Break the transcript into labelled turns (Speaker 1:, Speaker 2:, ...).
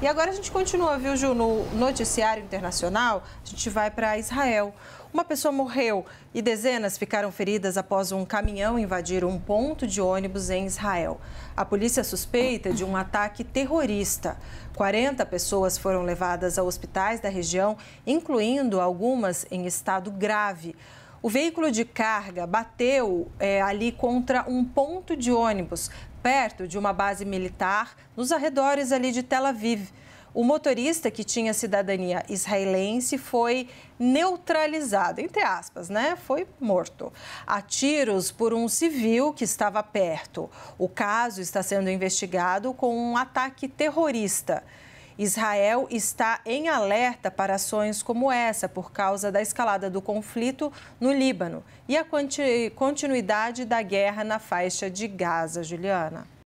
Speaker 1: E agora a gente continua, viu, Ju, no noticiário internacional, a gente vai para Israel. Uma pessoa morreu e dezenas ficaram feridas após um caminhão invadir um ponto de ônibus em Israel. A polícia suspeita de um ataque terrorista. 40 pessoas foram levadas a hospitais da região, incluindo algumas em estado grave. O veículo de carga bateu é, ali contra um ponto de ônibus, perto de uma base militar, nos arredores ali de Tel Aviv. O motorista, que tinha cidadania israelense, foi neutralizado, entre aspas, né? Foi morto. A tiros por um civil que estava perto. O caso está sendo investigado com um ataque terrorista. Israel está em alerta para ações como essa por causa da escalada do conflito no Líbano e a continuidade da guerra na faixa de Gaza, Juliana.